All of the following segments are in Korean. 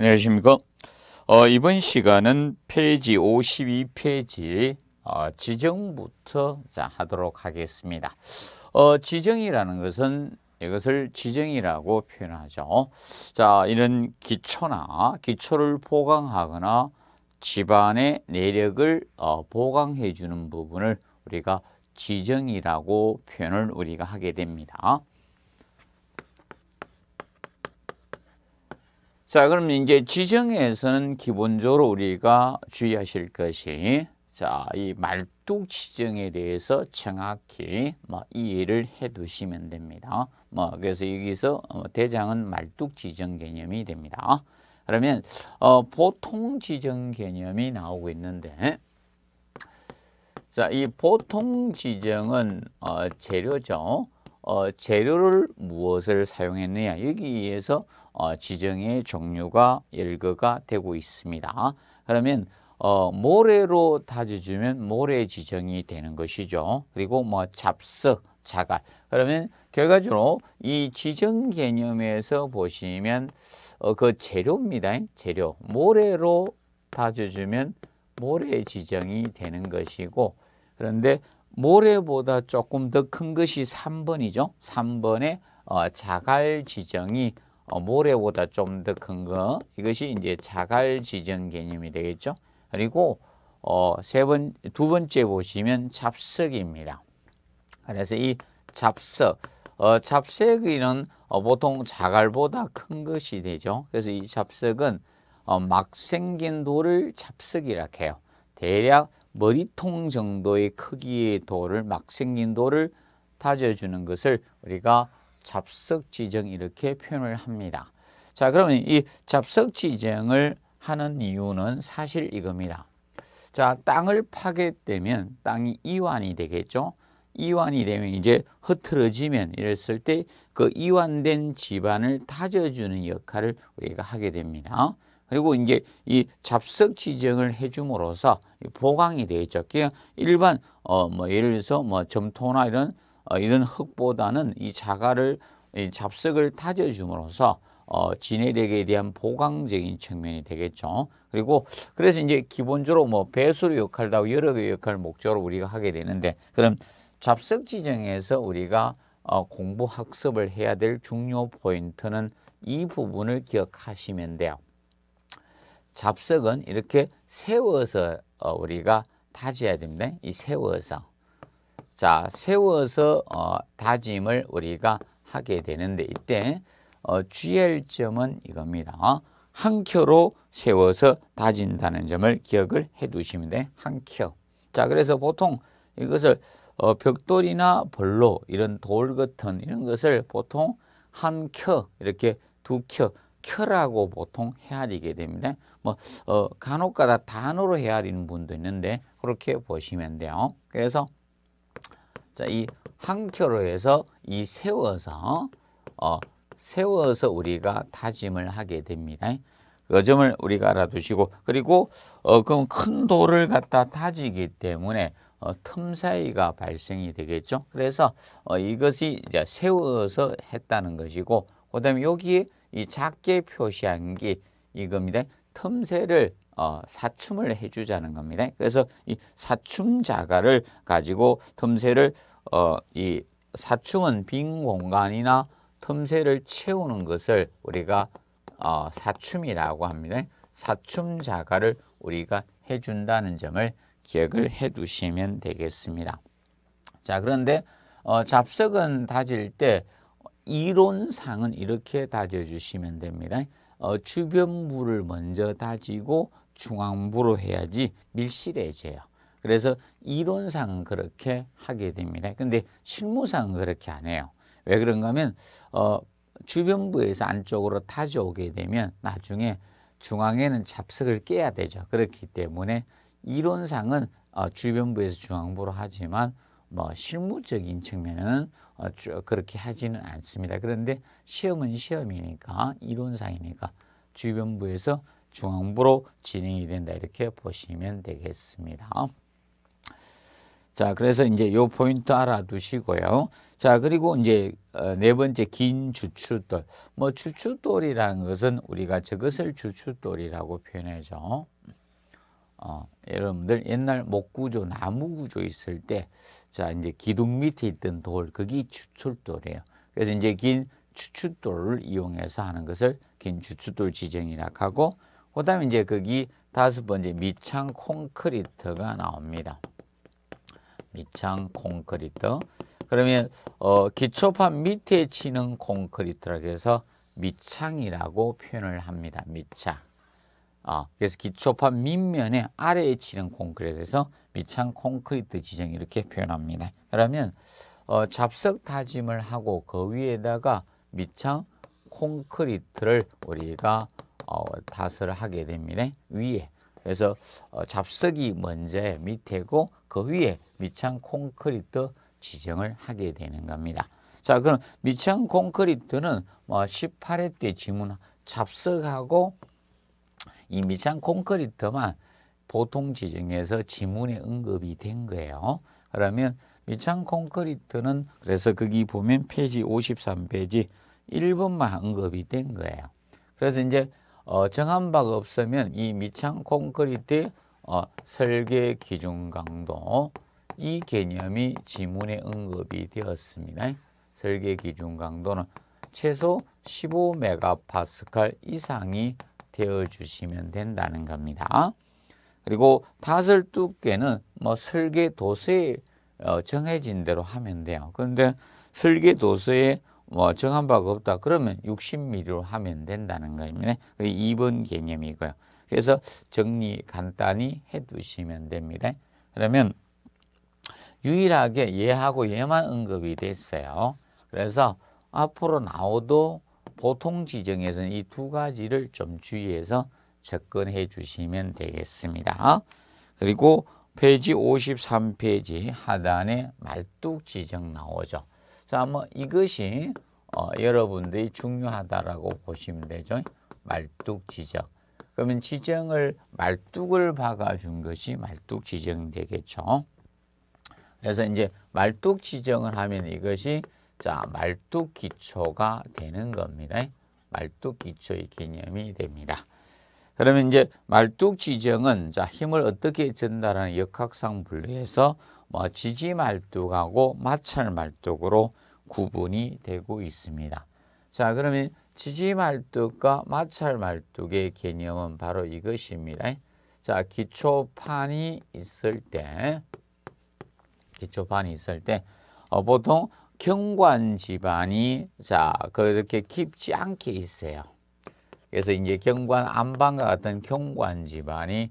안녕하십니까? 어, 이번 시간은 페이지 52페이지 어, 지정부터 자, 하도록 하겠습니다. 어, 지정이라는 것은 이것을 지정이라고 표현하죠. 자, 이런 기초나 기초를 보강하거나 집안의 내력을 어, 보강해 주는 부분을 우리가 지정이라고 표현을 우리가 하게 됩니다. 자, 그럼 이제 지정에서는 기본적으로 우리가 주의하실 것이 자, 이 말뚝 지정에 대해서 정확히 뭐 이해를 해 두시면 됩니다. 뭐 그래서 여기서 뭐 대장은 말뚝 지정 개념이 됩니다. 그러면 어, 보통 지정 개념이 나오고 있는데 자, 이 보통 지정은 어, 재료죠. 어, 재료를 무엇을 사용했느냐 여기에서 어, 지정의 종류가 열거가 되고 있습니다. 그러면 어, 모래로 다져주면 모래 지정이 되는 것이죠. 그리고 뭐 잡석, 자갈. 그러면 결과적으로 이 지정 개념에서 보시면 어, 그 재료입니다. 재료. 모래로 다져주면 모래 지정이 되는 것이고 그런데 모래보다 조금 더 큰 것이 3번이죠. 3번의 어, 자갈 지정이 어, 모래보다 좀 더 큰 거. 이것이 이제 자갈 지정 개념이 되겠죠. 그리고 어, 세 번, 두 번째 보시면 잡석입니다. 그래서 이 잡석, 잡석이 보통 자갈보다 큰 것이 되죠. 그래서 이 잡석은 막 생긴 돌을 잡석이라 해요. 대략 머리통 정도의 크기의 돌을 막 생긴 돌을 다져주는 것을 우리가 잡석지정 이렇게 표현을 합니다. 자 그러면 이 잡석지정을 하는 이유는 사실 이겁니다. 자 땅을 파게 되면 땅이 이완이 되겠죠. 이완이 되면 이제 흐트러지면 이랬을 때 그 이완된 집안을 다져주는 역할을 우리가 하게 됩니다. 그리고 이제 이 잡석 지정을 해줌으로써 보강이 되어 있죠. 그냥 일반 어 뭐 예를 들어서 뭐 점토나 이런 어 이런 흙보다는 이 자갈을 이 잡석을 다져줌으로써 어, 진해력에 대한 보강적인 측면이 되겠죠. 그리고 그래서 이제 기본적으로 뭐 배수로 역할도 하고 여러 개의 역할을 목적으로 우리가 하게 되는데 그럼 잡석 지정에서 우리가 어, 공부 학습을 해야 될 중요 포인트는 이 부분을 기억하시면 돼요. 잡석은 이렇게 세워서 어, 우리가 다져야 됩니다. 이 세워서. 자, 세워서 어, 다짐을 우리가 하게 되는데 이때 어, 주의 점은 이겁니다. 한 켜로 세워서 다진다는 점을 기억을 해 두시면 돼. 한 켜. 자, 그래서 보통 이것을 벽돌이나 벌로 이런 돌 같은 이런 것을 보통 한켜 이렇게 두켜 켜라고 보통 헤아리게 됩니다. 뭐 어, 간혹가다 단어로 헤아리는 분도 있는데 그렇게 보시면 돼요. 그래서 자, 이 한켜로 해서 이 세워서 어, 세워서 우리가 다짐을 하게 됩니다. 그 점을 우리가 알아두시고 그리고 어, 그럼 큰 돌을 갖다 다지기 때문에 어, 틈 사이가 발생이 되겠죠. 그래서 어, 이것이 이제 세워서 했다는 것이고 그다음에 여기에 이 작게 표시한 게 이겁니다. 틈새를 어, 사춤을 해주자는 겁니다. 그래서 이 사춤 자가를 가지고 틈새를 어, 이 사춤은 빈 공간이나 틈새를 채우는 것을 우리가 어, 사춤이라고 합니다. 사춤 자가를 우리가 해준다는 점을 기억을 해 두시면 되겠습니다. 자 그런데 어, 잡석은 다질 때 이론상은 이렇게 다져주시면 됩니다. 어, 주변부를 먼저 다지고 중앙부로 해야지 밀실해져요. 그래서 이론상은 그렇게 하게 됩니다. 근데 실무상은 그렇게 안 해요. 왜 그런가 하면 어, 주변부에서 안쪽으로 다져오게 되면 나중에 중앙에는 잡석을 깨야 되죠. 그렇기 때문에 이론상은 어, 주변부에서 중앙부로 하지만 뭐 실무적인 측면은 어, 그렇게 하지는 않습니다. 그런데 시험은 시험이니까 이론상이니까 주변부에서 중앙부로 진행이 된다 이렇게 보시면 되겠습니다. 자, 그래서 이제 요 포인트 알아두시고요. 자, 그리고 이제 어, 네 번째 긴 주춧돌. 뭐 주춧돌이라는 것은 우리가 저것을 주춧돌이라고 표현하죠. 어, 여러분들 옛날 목구조, 나무구조 있을 때자 이제 기둥 밑에 있던 돌 거기 추출돌이에요. 그래서 이제 긴 추출돌을 이용해서 하는 것을 긴 추출돌 지정이라 하고 그다음에 이제 거기 다섯 번째 밑창 콘크리트가 나옵니다. 밑창 콘크리트. 그러면 어, 기초판 밑에 치는 콘크리트라고 해서 밑창이라고 표현을 합니다. 밑창. 아, 그래서 기초판 밑면에 아래에 치는 콘크리트에서 밑창 콘크리트 지정 이렇게 표현합니다. 그러면 어, 잡석 다짐을 하고 그 위에다가 밑창 콘크리트를 우리가 어, 다설 하게 됩니다. 위에. 그래서 어, 잡석이 먼저 밑에고 그 위에 밑창 콘크리트 지정을 하게 되는 겁니다. 자, 그럼 밑창 콘크리트는 뭐 18회 때 지문 잡석하고 이밑창 콘크리트만 보통 지정에서 지문에 언급이 된 거예요. 그러면 미창 콘크리트는 그래서 거기 보면 페이지 53페이지 1번만 언급이 된 거예요. 그래서 이제 어, 정한 바가 없으면 이 미창 콘크리트의 어, 설계 기준 강도 이 개념이 지문에 언급이 되었습니다. 설계 기준 강도는 최소 15메가파스칼 이상이 데어 주시면 된다는 겁니다. 그리고 다슬 두께는 뭐 설계 도서에 어, 정해진 대로 하면 돼요. 그런데 설계 도서에 뭐 정한 바가 없다 그러면 60mm로 하면 된다는 거입니다. 그 2번 개념이고요. 그래서 정리 간단히 해 두시면 됩니다. 그러면 유일하게 얘하고 얘만 언급이 됐어요. 그래서 앞으로 나오도 보통 지정에서는 이 두 가지를 좀 주의해서 접근해 주시면 되겠습니다. 그리고 페이지 53페이지 하단에 말뚝 지정 나오죠. 자, 뭐 이것이 어, 여러분들이 중요하다라고 보시면 되죠. 말뚝 지정. 그러면 지정을 말뚝을 박아준 것이 말뚝 지정 되겠죠. 그래서 이제 말뚝 지정을 하면 이것이 자, 말뚝 기초가 되는 겁니다. 말뚝 기초의 개념이 됩니다. 그러면 이제 말뚝 지정은 자, 힘을 어떻게 전달하는 역학상 분류에서 뭐 지지 말뚝하고 마찰 말뚝으로 구분이 되고 있습니다. 자, 그러면 지지 말뚝과 마찰 말뚝의 개념은 바로 이것입니다. 자, 기초판이 있을 때 기초판이 있을 때 어, 보통 경관 집안이 자 그렇게 깊지 않게 있어요. 그래서 이제 경관 안방과 같은 경관 집안이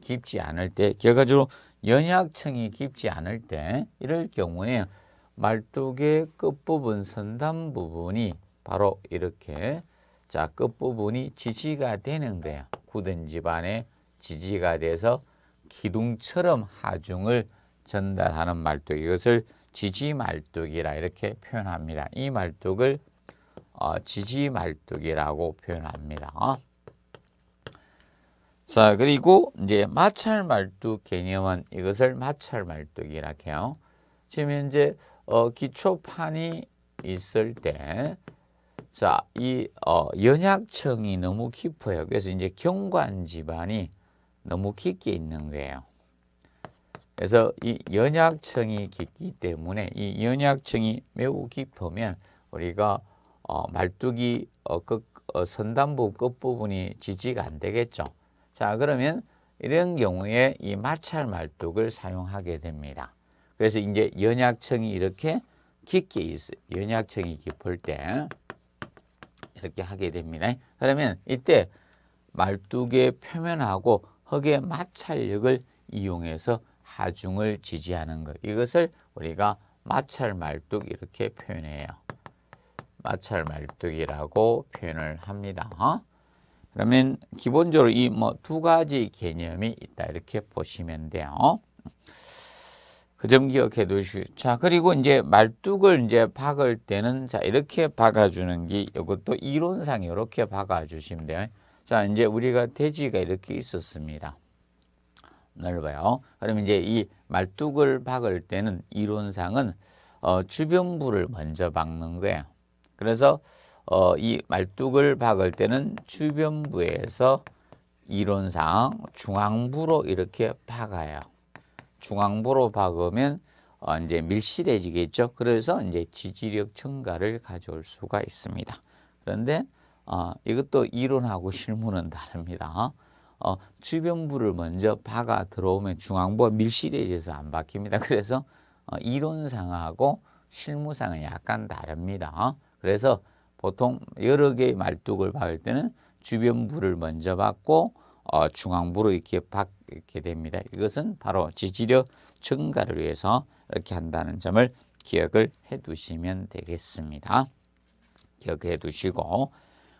깊지 않을 때 결과적으로 연약층이 깊지 않을 때 이럴 경우에 말뚝의 끝부분 선단 부분이 바로 이렇게 자 끝부분이 지지가 되는 거예요. 굳은 집안에 지지가 돼서 기둥처럼 하중을 전달하는 말뚝 이것을 지지말뚝이라 이렇게 표현합니다. 이 말뚝을 어, 지지말뚝이라고 표현합니다. 어? 자 그리고 이제 마찰말뚝 개념은 이것을 마찰말뚝이라 해요. 지금 현재 어, 기초판이 있을 때 자, 이 어, 연약층이 너무 깊어요. 그래서 이제 경관 집안이 너무 깊게 있는 거예요. 그래서 이 연약층이 깊기 때문에 이 연약층이 매우 깊으면 우리가 어, 말뚝이 어, 끝, 어, 선단부 끝부분이 지지가 안 되겠죠. 자 그러면 이런 경우에 이 마찰 말뚝을 사용하게 됩니다. 그래서 이제 연약층이 이렇게 깊게 있어 요 연약층이 깊을 때 이렇게 하게 됩니다. 그러면 이때 말뚝의 표면하고 흙의 마찰력을 이용해서 하중을 지지하는 것. 이것을 우리가 마찰 말뚝 이렇게 표현해요. 마찰 말뚝이라고 표현을 합니다. 어? 그러면 기본적으로 이 뭐 두 가지 개념이 있다 이렇게 보시면 돼요. 그 점 기억해 두시고 자, 그리고 이제 말뚝을 이제 박을 때는 자, 이렇게 박아주는 게 이것도 이론상 이렇게 박아주시면 돼요. 자, 이제 우리가 돼지가 이렇게 있었습니다. 넓어요. 그럼 이제 이 말뚝을 박을 때는 이론상은 어, 주변부를 먼저 박는 거예요. 그래서 어, 이 말뚝을 박을 때는 주변부에서 이론상 중앙부로 이렇게 박아요. 중앙부로 박으면 어, 이제 밀실해지겠죠. 그래서 이제 지지력 증가를 가져올 수가 있습니다. 그런데 어, 이것도 이론하고 실무는 다릅니다. 어, 주변부를 먼저 박아 들어오면 중앙부가 밀실해져서 안 박힙니다. 그래서 어, 이론상하고 실무상은 약간 다릅니다. 어? 그래서 보통 여러 개의 말뚝을 박을 때는 주변부를 먼저 박고 어, 중앙부로 이렇게 박게 됩니다. 이것은 바로 지지력 증가를 위해서 이렇게 한다는 점을 기억을 해 두시면 되겠습니다. 기억해 두시고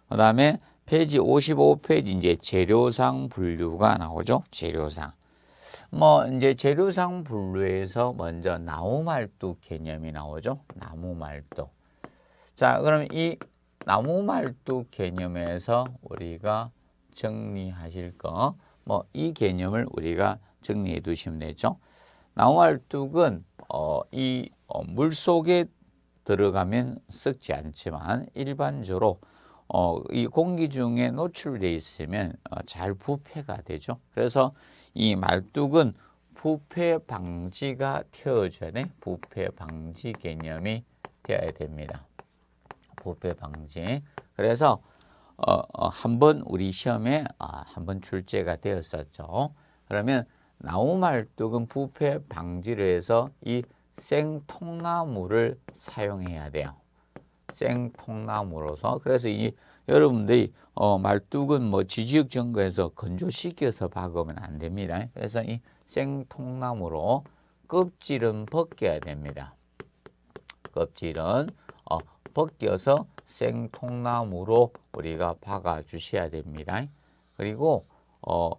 그 다음에 페이지 55페이지 이제 재료상 분류가 나오죠. 재료상. 뭐 이제 재료상 분류에서 먼저 나무말뚝 개념이 나오죠. 나무말뚝. 자, 그럼 이 나무말뚝 개념에서 우리가 정리하실 거, 뭐 이 개념을 우리가 정리해 두시면 되죠. 나무말뚝은 어, 이물 어, 속에 들어가면 썩지 않지만 일반적으로 어, 이 공기 중에 노출되어 있으면 어, 잘 부패가 되죠. 그래서 이 말뚝은 부패 방지가 되어줘야 돼. 부패 방지 개념이 되어야 됩니다. 부패 방지. 그래서 어, 어, 한번 우리 시험에 아, 한번 출제가 되었었죠. 그러면 나무말뚝은 부패 방지를 해서 이 생통나무를 사용해야 돼요. 생통나무로서 그래서 이 여러분들이 어, 말뚝은 뭐 지지역 정거에서 건조시켜서 박으면 안 됩니다. 그래서 이 생통나무로 껍질은 벗겨야 됩니다. 껍질은 어, 벗겨서 생통나무로 우리가 박아 주셔야 됩니다. 그리고 어,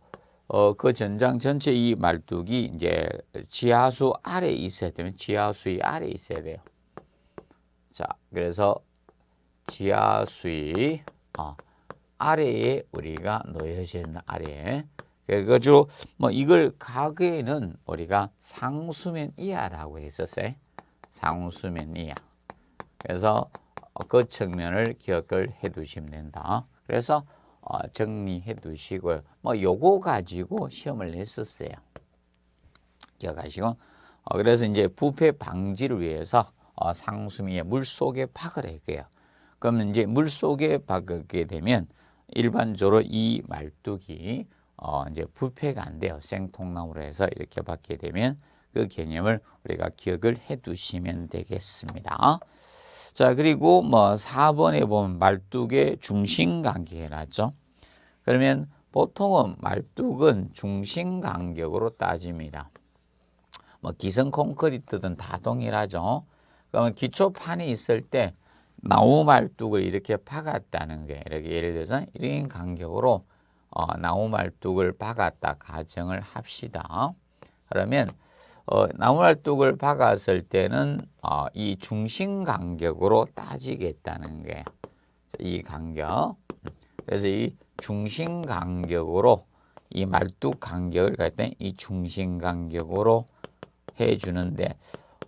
어, 그 전장 전체 이 말뚝이 이제 지하수 아래 있어야 되면 지하수의 아래 있어야 돼요. 자, 그래서 지하 수위 어, 아래에 우리가 놓여져 있는 아래에 그래가지고 뭐 이걸 가게에는 우리가 상수면 이하라고 했었어요. 상수면 이하. 그래서 그 측면을 기억을 해 두시면 된다. 그래서 어, 정리해 두시고요. 뭐 요거 가지고 시험을 했었어요. 기억하시고. 어, 그래서 이제 부패 방지를 위해서 어, 상수미의물 속에 박을 해요. 그러면 이제 물 속에 박게 되면 일반적으로 이 말뚝이 어, 이제 부패가 안 돼요. 생통나무로 해서 이렇게 박게 되면 그 개념을 우리가 기억을 해 두시면 되겠습니다. 자, 그리고 뭐 4번에 보면 말뚝의 중심 간격이라죠. 그러면 보통은 말뚝은 중심 간격으로 따집니다. 뭐 기성 콘크리트든 다 동일하죠. 그러면 기초판이 있을 때 나우말뚝을 이렇게 박았다는 게 이렇게 예를 들어서 1인 간격으로 어, 나우말뚝을 박았다 가정을 합시다. 그러면 어, 나무말뚝을 박았을 때는 어, 이 중심 간격으로 따지겠다는 게 이 간격. 그래서 이 중심 간격으로 이 말뚝 간격을 갖다 이 중심 간격으로 해주는데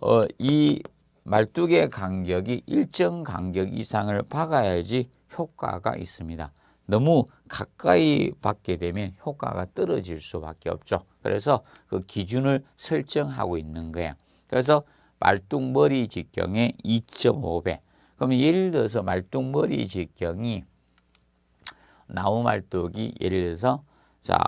어, 이 말뚝의 간격이 일정 간격 이상을 박아야지 효과가 있습니다. 너무 가까이 받게 되면 효과가 떨어질 수밖에 없죠. 그래서 그 기준을 설정하고 있는 거예요. 그래서 말뚝머리 직경의 2.5배. 그럼 예를 들어서 말뚝머리 직경이 나무 말뚝이 예를 들어서 자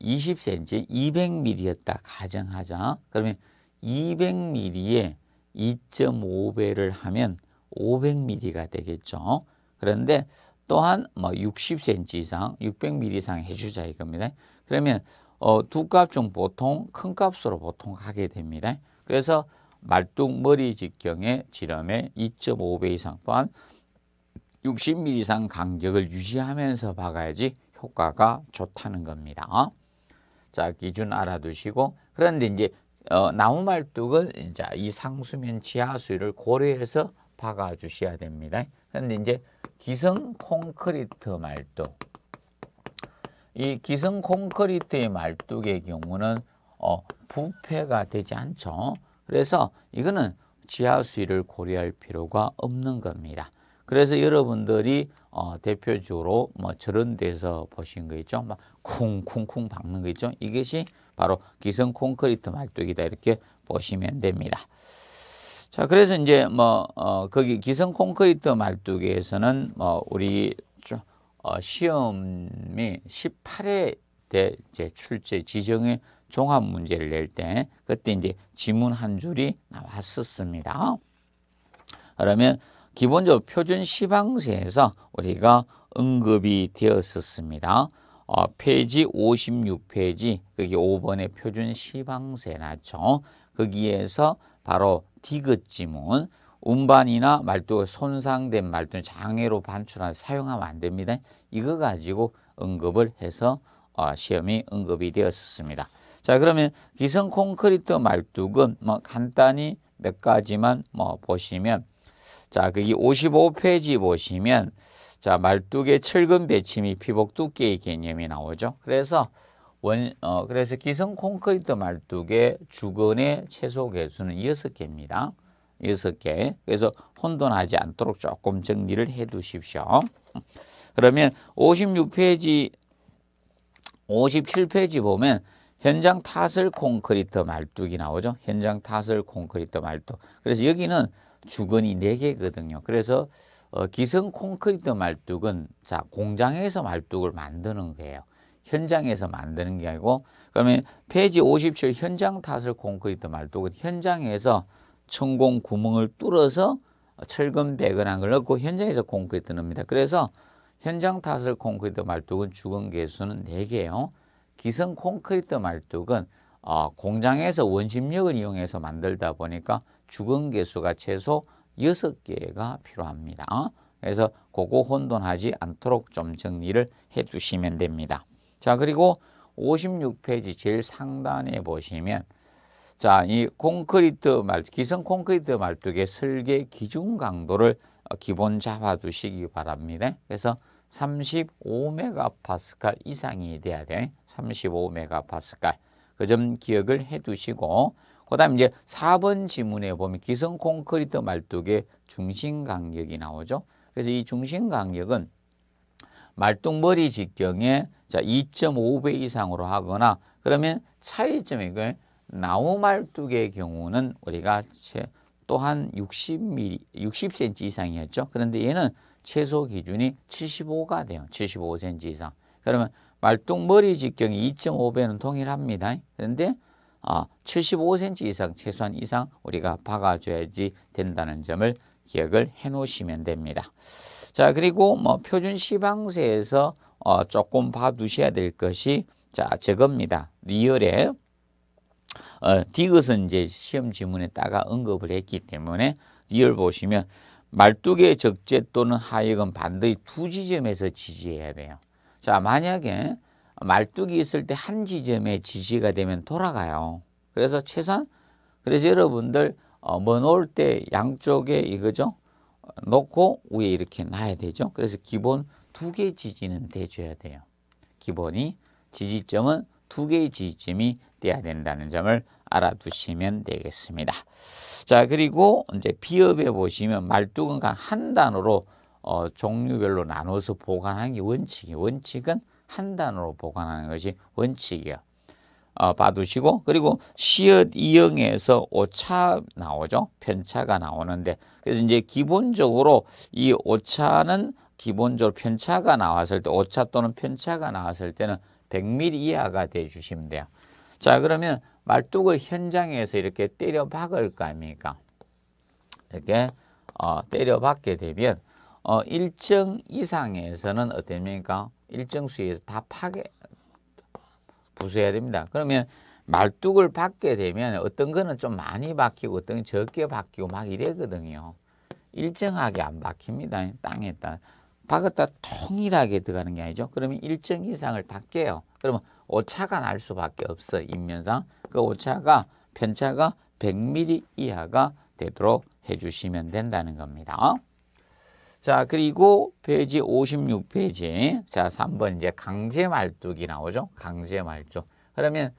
20cm, 200mm였다 가정하자. 그러면 200mm에 2.5배를 하면 500mm가 되겠죠. 그런데 또한 뭐 60cm 이상, 600mm 이상 해주자 이겁니다. 그러면 어, 두값 중 보통 큰 값으로 보통 하게 됩니다. 그래서 말뚝 머리 직경의 지름의 2.5배 이상 또한 60mm 이상 간격을 유지하면서 박아야지 효과가 좋다는 겁니다. 자 기준 알아두시고 그런데 이제 어, 나무 말뚝은 이제 이 상수면 지하 수위를 고려해서 박아 주셔야 됩니다. 그런데 이제 기성 콘크리트 말뚝 이 기성 콘크리트의 말뚝의 경우는 어, 부패가 되지 않죠. 그래서 이거는 지하 수위를 고려할 필요가 없는 겁니다. 그래서 여러분들이 어, 대표적으로 뭐 저런 데서 보신 거 있죠. 막 쿵쿵쿵 박는 거 있죠. 이것이 바로 기성 콘크리트 말뚝이다 이렇게 보시면 됩니다. 자, 그래서 이제 뭐 어, 거기 기성 콘크리트 말뚝에서는 뭐 우리 어, 시험이 18회 때 이제 출제 지정의 종합 문제를 낼 때 그때 이제 지문 한 줄이 나왔었습니다. 그러면 기본적으로 표준 시방세에서 우리가 언급이 되었었습니다. 어, 페이지 56페이지 거기 5번의 표준 시방세나죠. 거기에서 바로 디귿 지문 운반이나 말도 손상된 말도 장애로 반출한 사용하면 안 됩니다. 이거 가지고 언급을 해서 어, 시험이 언급이 되었습니다. 자 그러면 기성 콘크리트 말뚝은 뭐 간단히 몇 가지만 뭐 보시면 자 거기 55페이지 보시면 자, 말뚝의 철근 배침이 피복 두께의 개념이 나오죠. 그래서 원, 어, 그래서 기성 콘크리트 말뚝의 주근의 최소 개수는 6 개입니다. 6 개. 그래서 혼돈하지 않도록 조금 정리를 해 두십시오. 그러면 56페이지, 57페이지 보면 현장 타슬 콘크리트 말뚝이 나오죠. 현장 타슬 콘크리트 말뚝. 그래서 여기는 주근이 4개거든요 그래서 어, 기성 콘크리트 말뚝은 자 공장에서 말뚝을 만드는 거예요. 현장에서 만드는 게 아니고 그러면 페이지 57 현장 타설 콘크리트 말뚝은 현장에서 천공 구멍을 뚫어서 철근 배근한걸 넣고 현장에서 콘크리트 넣습니다. 그래서 현장 타설 콘크리트 말뚝은 주건 개수는 4개요. 기성 콘크리트 말뚝은 어, 공장에서 원심력을 이용해서 만들다 보니까 주건 개수가 최소 여섯 개가 필요합니다. 그래서 그거 혼돈하지 않도록 좀 정리를 해 두시면 됩니다. 자, 그리고 56페이지 제일 상단에 보시면 자, 이 콘크리트 말 기성 콘크리트 말뚝의 설계 기준 강도를 어, 기본 잡아 두시기 바랍니다. 그래서 35메가파스칼 이상이 돼야 돼. 35메가파스칼. 그 점 기억을 해 두시고 그 다음 이제 4번 지문에 보면 기성 콘크리트 말뚝의 중심 간격이 나오죠. 그래서 이 중심 간격은 말뚝머리 직경의 2.5배 이상으로 하거나 그러면 차이점이 그 나무 말뚝의 경우는 우리가 또한 60mm, 60cm 이상이었죠. 그런데 얘는 최소 기준이 75가 돼요. 75cm 이상. 그러면 말뚝머리 직경이 2.5배는 동일합니다. 그런데 75cm 어, 이상 최소한 이상 우리가 박아줘야지 된다는 점을 기억을 해 놓으시면 됩니다. 자 그리고 뭐 표준 시방세에서 어, 조금 봐두셔야 될 것이 자 저겁니다. 리얼에 어, 디귿은 이제 시험 지문에 따가 언급을 했기 때문에 리얼 보시면 말뚝의 적재 또는 하역은 반드시 두 지점에서 지지해야 돼요. 자 만약에 말뚝이 있을 때 한 지점에 지지가 되면 돌아가요. 그래서 최소한 그래서 여러분들 어, 뭐 놓을 때 양쪽에 이거죠. 놓고 위에 이렇게 놔야 되죠. 그래서 기본 두 개 지지는 돼줘야 돼요. 기본이 지지점은 두 개의 지지점이 돼야 된다는 점을 알아두시면 되겠습니다. 자 그리고 이제 비읍에 보시면 말뚝은 한단으로 어, 종류별로 나눠서 보관하기 원칙이 에요 원칙은 한 단으로 보관하는 것이 원칙이야. 어, 봐두시고 그리고 시옷 이형에서 오차 나오죠. 편차가 나오는데 그래서 이제 기본적으로 이 오차는 기본적으로 편차가 나왔을 때 오차 또는 편차가 나왔을 때는 100mm 이하가 돼 주시면 돼요. 자 그러면 말뚝을 현장에서 이렇게 때려 박을 거 아닙니까? 이렇게 어, 때려 박게 되면 어, 일정 이상에서는 어떻습니까? 일정 수위에서 다 파괴 부수해야 됩니다. 그러면 말뚝을 받게 되면 어떤 거는 좀 많이 바뀌고 어떤 적게 바뀌고 막 이래거든요. 일정하게 안바뀝니다 땅에 따라. 박았다 통일하게 들어가는 게 아니죠. 그러면 일정 이상을 닦게요 그러면 오차가 날 수밖에 없어. 인면상. 그 오차가 편차가 100mm 이하가 되도록 해주시면 된다는 겁니다. 자, 그리고 페이지 56페이지. 자, 3번 이제 강제 말뚝이 나오죠. 강제 말뚝. 그러면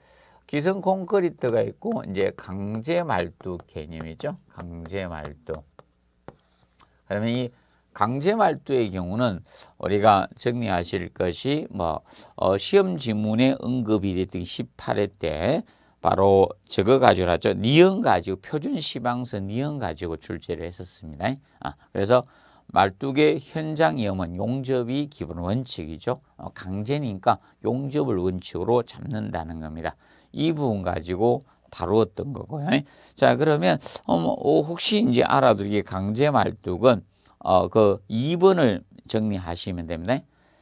기성 콘크리트가 있고 이제 강제 말뚝 개념이죠. 강제 말뚝. 그러면 이 강제 말뚝의 경우는 우리가 정리하실 것이 뭐 어, 시험 지문에 언급이 됐던 18회 때 바로 저거 가지고 하죠. 니은 가지고 표준 시방서 니은 가지고 출제를 했었습니다. 아, 그래서 말뚝의 현장 위험은 용접이 기본 원칙이죠. 어, 강제니까 용접을 원칙으로 잡는다는 겁니다. 이 부분 가지고 다루었던 거고요. 자 그러면 어, 뭐, 어, 혹시 이제 알아두기 강제 말뚝은 어, 그 2번을 정리하시면 됩니다.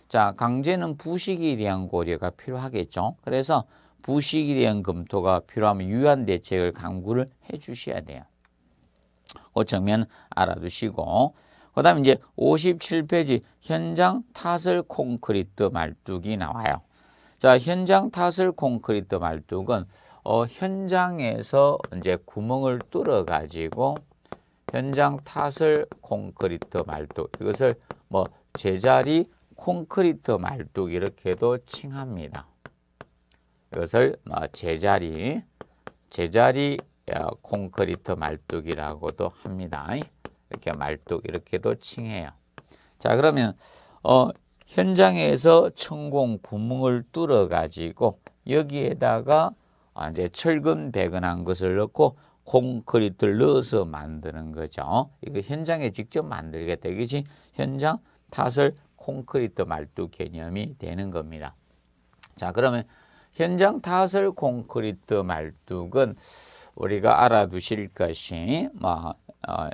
자 강제는 부식에 대한 고려가 필요하겠죠. 그래서 부식에 대한 검토가 필요하면 유한 대책을 강구를 해 주셔야 돼요. 그 정면 알아두시고 그 다음에 이제 57페이지 현장 타슬 콘크리트 말뚝이 나와요. 자, 현장 타설 콘크리트 말뚝은 어, 현장에서 이제 구멍을 뚫어 가지고 현장 타설 콘크리트 말뚝 이것을 뭐 제자리 콘크리트 말뚝 이렇게도 칭합니다. 이것을 뭐 제자리 제자리 어, 콘크리트 말뚝이라고도 합니다. 이렇게 말뚝 이렇게도 칭해요. 자 그러면 어, 현장에서 천공 구멍을 뚫어 가지고 여기에다가 아, 이제 철근 배근한 것을 넣고 콘크리트를 넣어서 만드는 거죠. 이거 현장에 직접 만들게되이지 현장 타설 콘크리트 말뚝 개념이 되는 겁니다. 자 그러면 현장 타설 콘크리트 말뚝은 우리가 알아두실 것이 뭐 어,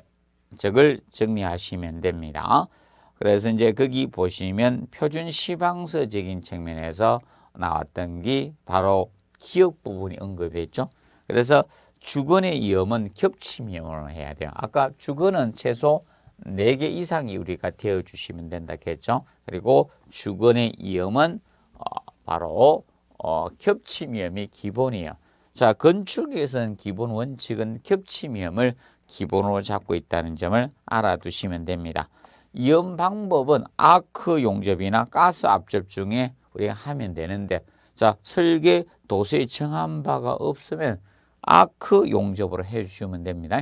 적을 정리하시면 됩니다. 그래서 이제 거기 보시면 표준 시방서적인 측면에서 나왔던 게 바로 기억 부분이 언급됐죠. 그래서 주건의 이음은 겹침이음으로 해야 돼요. 아까 주건은 최소 4개 이상이 우리가 되어주시면 된다 했죠. 그리고 주건의 이음은 어, 바로 어, 겹침이음이 기본이에요. 자, 건축에서는 기본 원칙은 겹침이음을 기본으로 잡고 있다는 점을 알아두시면 됩니다. 이온 방법은 아크 용접이나 가스 압접 중에 우리가 하면 되는데 자 설계 도서에 정한 바가 없으면 아크 용접으로 해주시면 됩니다.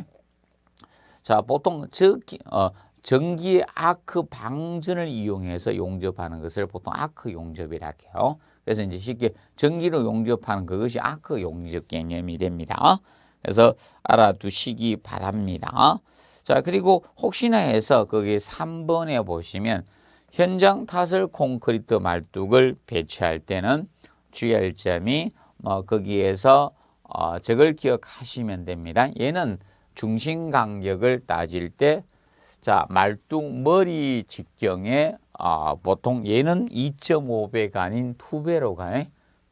자 보통 저, 어, 전기 아크 방전을 이용해서 용접하는 것을 보통 아크 용접이라 해요. 그래서 이제 쉽게 전기로 용접하는 그것이 아크 용접 개념이 됩니다. 그래서 알아두시기 바랍니다. 자 그리고 혹시나 해서 거기 3번에 보시면 현장 타설 콘크리트 말뚝을 배치할 때는 주의할 점이 뭐 거기에서 어, 저걸 기억하시면 됩니다. 얘는 중심 간격을 따질 때 자, 말뚝 머리 직경에 어, 보통 얘는 2.5배가 아닌 2배로 가요.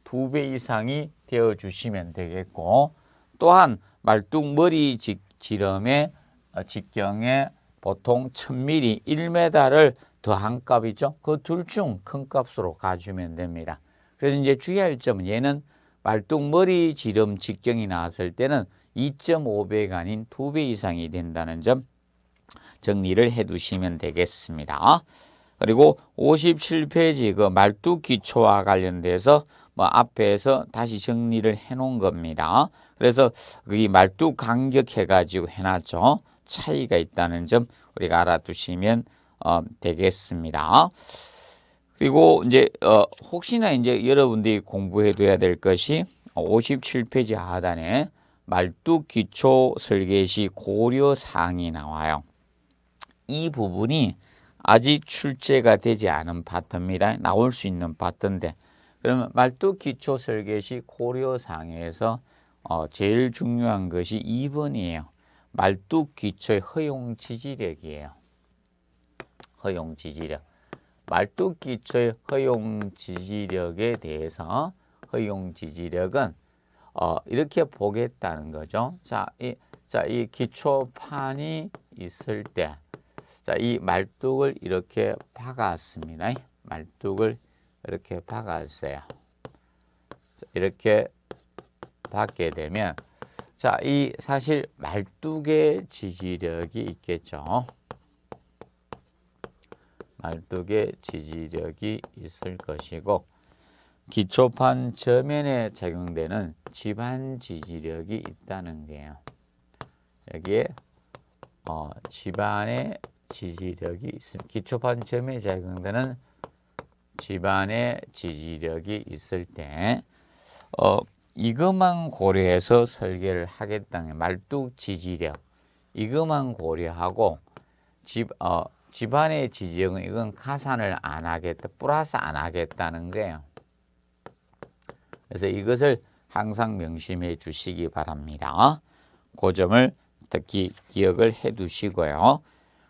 2배 이상이 되어 주시면 되겠고 또한 말뚝머리 지름의 어, 직경에 보통 1000mm, 1m를 더한 값이죠. 그 둘 중 큰 값으로 가주면 됩니다. 그래서 이제 주의할 점은 얘는 말뚝머리 지름 직경이 나왔을 때는 2.5배가 아닌 2배 이상이 된다는 점 정리를 해 두시면 되겠습니다. 그리고 57페이지 그 말뚝 기초와 관련돼서 뭐 앞에서 다시 정리를 해 놓은 겁니다. 그래서 이 말뚝 간격해가지고 해놨죠. 차이가 있다는 점 우리가 알아두시면 어, 되겠습니다. 그리고 이제 어, 혹시나 이제 여러분들이 공부해둬야 될 것이 57페이지 하단에 말뚝 기초 설계시 고려 사항이 나와요. 이 부분이 아직 출제가 되지 않은 파트입니다. 나올 수 있는 파트인데 그러면 말뚝 기초 설계시 고려 사항에서 어, 제일 중요한 것이 2번이에요. 말뚝 기초의 허용 지지력이에요. 허용 지지력. 말뚝 기초의 허용 지지력에 대해서 허용 지지력은 어, 이렇게 보겠다는 거죠. 자, 이, 자, 이 기초판이 있을 때, 자, 이 말뚝을 이렇게 박았습니다. 말뚝을 이렇게 박았어요. 이렇게 받게 되면 자, 이 사실 말뚝의 지지력이 있겠죠. 말뚝의 지지력이 있을 것이고 기초판 저면에 작용되는 지반 지지력이 있다는 거예요. 여기에 어, 지반의 지지력이 있음. 기초판 점에 작용되는 지반의 지지력이 있을 때 어, 이것만 고려해서 설계를 하겠다는 말뚝 지지력 이것만 고려하고 집, 어, 집안의 지지력은 이건 가산을 안 하겠다 플러스 안 하겠다는 거예요. 그래서 이것을 항상 명심해 주시기 바랍니다. 어? 그 점을 특히 기억을 해 두시고요.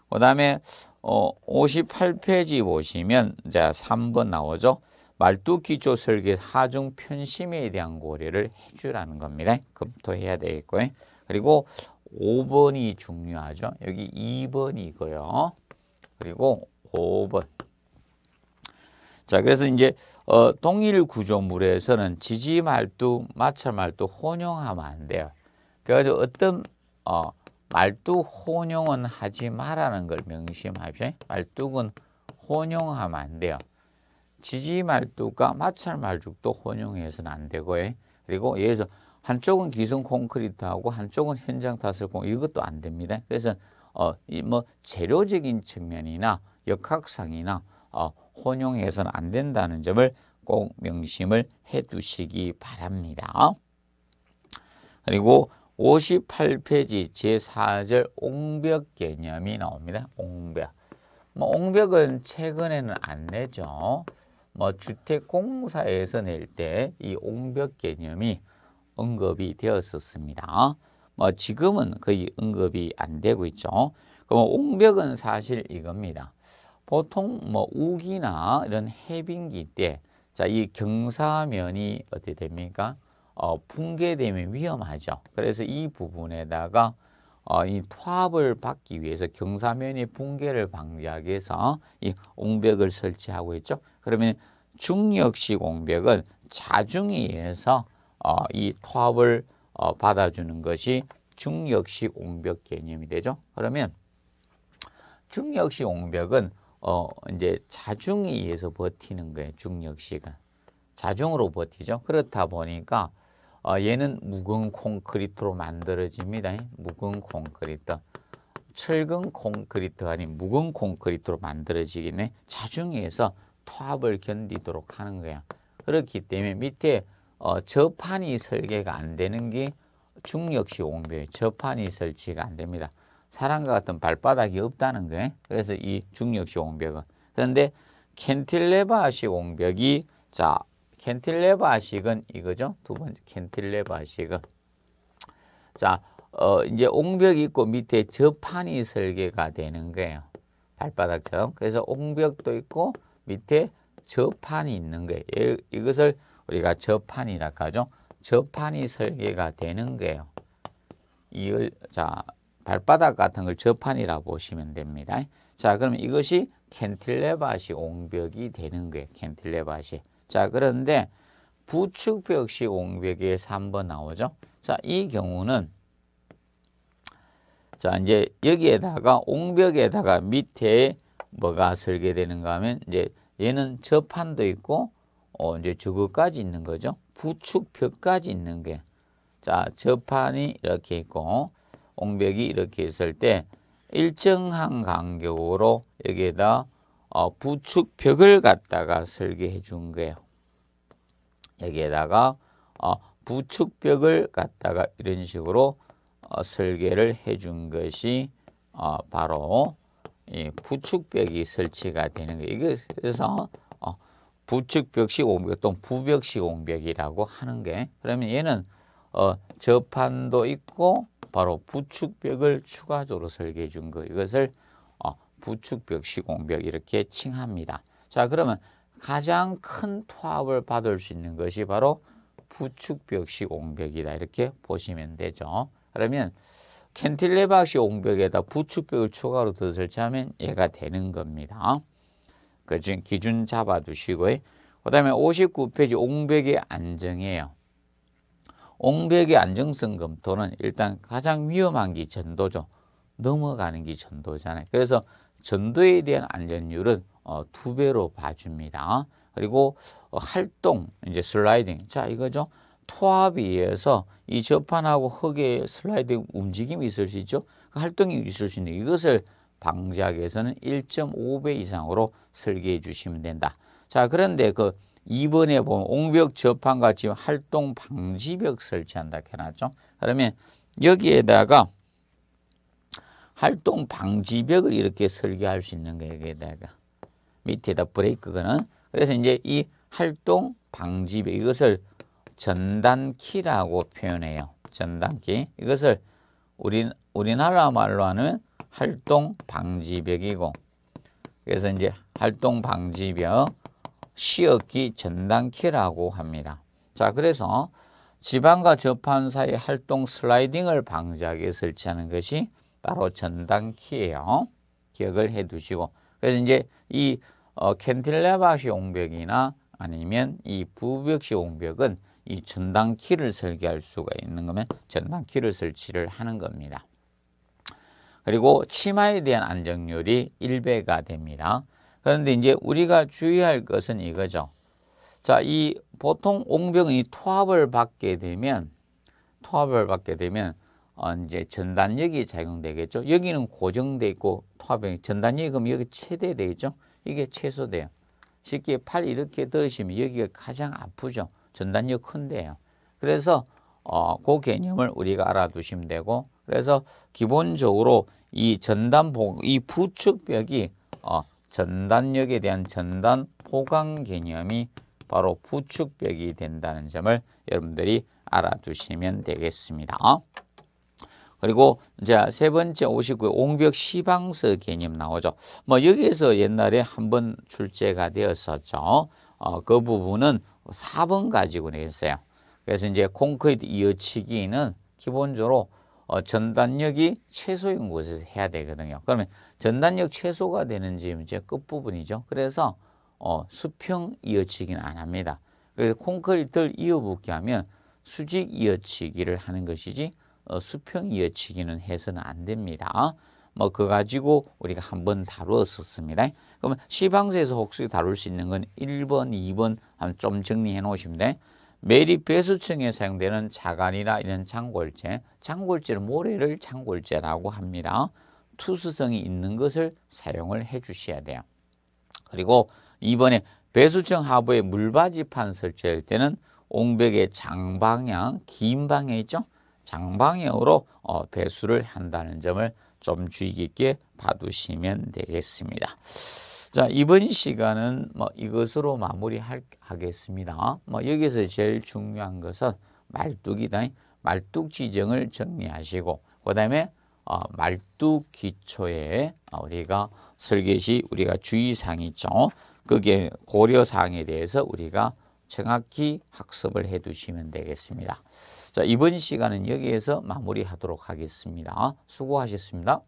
그 다음에 어, 58페이지 보시면 이제 3번 나오죠. 말뚝 기초 설계 하중 편심에 대한 고려를 해주라는 겁니다. 검토해야 되겠고요. 그리고 5번이 중요하죠. 여기 2번이고요. 그리고 5번. 자, 그래서 이제 어, 동일 구조물에서는 지지 말뚝, 마찰 말뚝 혼용하면 안 돼요. 그래가 어떤 어, 말뚝 혼용은 하지 말라는 걸 명심하십시오. 말뚝은 혼용하면 안 돼요. 지지 말뚝과 마찰 말뚝도 혼용해서는 안 되고 그리고 예를 들어 서 한쪽은 기성 콘크리트하고 한쪽은 현장 타설 콘 이것도 안 됩니다. 그래서 어, 이뭐 재료적인 측면이나 역학상이나 어, 혼용해서는 안 된다는 점을 꼭 명심을 해 두시기 바랍니다. 그리고 58페이지 제4절 옹벽 개념이 나옵니다. 옹벽. 뭐 옹벽은 최근에는 안 내죠. 뭐 주택공사에서 낼 때 이 옹벽 개념이 언급이 되었었습니다. 뭐 지금은 거의 언급이 안 되고 있죠. 그럼 옹벽은 사실 이겁니다. 보통 뭐 우기나 이런 해빙기 때 자, 이 경사면이 어떻게 됩니까? 어, 붕괴되면 위험하죠. 그래서 이 부분에다가 어, 이 토합을 받기 위해서 경사면의 붕괴를 방지하기 위해서 이 옹벽을 설치하고 있죠. 그러면 중력식 옹벽은 자중에 의해서 어, 이 토합을 어, 받아주는 것이 중력식 옹벽 개념이 되죠. 그러면 중력식 옹벽은 이제 자중에 의해서 버티는 거예요. 중력식은. 자중으로 버티죠. 그렇다 보니까 어, 얘는 묵은 콘크리트로 만들어집니다. 묵은 콘크리트. 철근 콘크리트 아닌 묵은 콘크리트로 만들어지긴 해. 자중에서 토합을 견디도록 하는 거야. 그렇기 때문에 밑에 어, 저판이 설계가 안 되는 게 중력시 옹벽에 저판이 설치가 안 됩니다. 사람과 같은 발바닥이 없다는 거예요. 그래서 이 중력시 옹벽은. 그런데 캔틸레바시 옹벽이 자 캔틸레바식은 이거죠. 두 번째 캔틸레바식은 자, 어, 이제 옹벽이 있고 밑에 저판이 설계가 되는 거예요. 발바닥처럼. 그래서 옹벽도 있고 밑에 저판이 있는 거예요. 예, 이것을 우리가 저판이라 하죠. 저판이 설계가 되는 거예요. 이걸 자 발바닥 같은 걸 저판이라 보시면 됩니다. 자, 그럼 이것이 캔틸레바시 옹벽이 되는 거예요. 캔틸레바시. 자, 그런데 부축 벽시공벽에3번 나오죠. 자, 이 경우는 자, 이제 여기에다가 옹벽에다가 밑에 뭐가 설계되는가 하면 이제 얘는 저판도 있고 어 이제 저거까지 있는 거죠. 부축벽까지 있는 게. 자, 저판이 이렇게 있고 옹벽이 이렇게 있을 때 일정한 간격으로 여기에다 어, 부축벽을 갖다가 설계해 준 거예요. 여기에다가 어, 부축벽을 갖다가 이런 식으로 어, 설계를 해 준 것이 어, 바로 이 부축벽이 설치가 되는 거예요. 그래서 어, 부축벽 시공벽 또는 부벽 시공벽이라고 하는 게 그러면 얘는 어, 저판도 있고 바로 부축벽을 추가적으로 설계해 준거 이것을 부축벽, 시공벽 이렇게 칭합니다. 자 그러면 가장 큰 토압을 받을 수 있는 것이 바로 부축벽, 시공벽이다 이렇게 보시면 되죠. 그러면 캔틸레바 시공벽에다 부축벽을 추가로 더 설치하면 얘가 되는 겁니다. 그 기준 잡아두시고 그 다음에 59페이지 옹벽의 안정이에요. 옹벽의 안정성 검토는 일단 가장 위험한 게 전도죠. 넘어가는 게 전도잖아요. 그래서 전도에 대한 안전율은 어, 두 배로 봐줍니다. 그리고 어, 활동, 이제 슬라이딩. 자, 이거죠. 토합에 의해서 이 저판하고 흙의 슬라이딩 움직임이 있을 수 있죠. 그 활동이 있을 수 있는 이것을 방지하기 위해서는 1.5배 이상으로 설계해 주시면 된다. 자, 그런데 그 2번에 보면 옹벽 저판과 지금 활동 방지벽 설치한다 이렇 해놨죠. 그러면 여기에다가 활동 방지벽을 이렇게 설계할 수 있는 거에다가 밑에다 브레이크건은 그래서 이제 이 활동 방지벽 이것을 전단키라고 표현해요. 전단키 이것을 우리 우리나라 말로 하는 활동 방지벽이고 그래서 이제 활동 방지벽 시어기 전단키라고 합니다. 자 그래서 지방과 접한 사이 활동 슬라이딩을 방지하기 설치하는 것이 바로 전당키예요. 기억을 해 두시고 그래서 이제 이 어, 캔틸레바시 옹벽이나 아니면 이 부벽시 옹벽은 이 전당키를 설계할 수가 있는 거면 전당키를 설치를 하는 겁니다. 그리고 치마에 대한 안정률이 1배가 됩니다. 그런데 이제 우리가 주의할 것은 이거죠. 자, 이 보통 옹벽이 토합을 받게 되면 토합을 받게 되면 어, 이제 전단력이 작용되겠죠. 여기는 고정돼 있고 토합형 전단력이 그 여기 최대 되겠죠. 이게 최소돼요. 쉽게 팔 이렇게 들으시면 여기가 가장 아프죠. 전단력 큰데요. 그래서 어, 그 개념을 우리가 알아두시면 되고 그래서 기본적으로 이 전단복 이 부축벽이 어, 전단력에 대한 전단 보강 개념이 바로 부축벽이 된다는 점을 여러분들이 알아두시면 되겠습니다. 그리고 이제 세 번째 59의 옹벽 시방서 개념 나오죠. 뭐 여기에서 옛날에 한 번 출제가 되었었죠. 어, 그 부분은 4번 가지고 내겠어요. 그래서 이제 콘크리트 이어치기는 기본적으로 어, 전단력이 최소인 곳에서 해야 되거든요. 그러면 전단력 최소가 되는지 이제 끝부분이죠. 그래서 어, 수평 이어치기는 안 합니다. 그래서 콘크리트를 이어붙게 하면 수직 이어치기를 하는 것이지 어, 수평 이어치기는 해서는 안 됩니다. 뭐그 가지고 우리가 한번 다루었었습니다. 그러면 시방세에서 혹시 다룰 수 있는 건 1번, 2번 좀 정리해 놓으시면 돼. 매립 배수층에 사용되는 자갈이나 이런 창골재, 창골재는 모래를 창골재라고 합니다. 투수성이 있는 것을 사용을 해 주셔야 돼요. 그리고 이번에 배수층 하부에 물바지판 설치할 때는 옹벽의 장방향, 긴 방향 있죠? 장방향으로 어, 배수를 한다는 점을 좀 주의 깊게 봐두시면 되겠습니다. 자, 이번 시간은 뭐 이것으로 마무리하겠습니다. 뭐 여기서 제일 중요한 것은 말뚝이다. 말뚝 지정을 정리하시고 그다음에 어, 말뚝 기초에 우리가 설계시 우리가 주의사항 있죠. 그게 고려사항에 대해서 우리가 정확히 학습을 해 두시면 되겠습니다. 자, 이번 시간은 여기에서 마무리하도록 하겠습니다. 수고하셨습니다.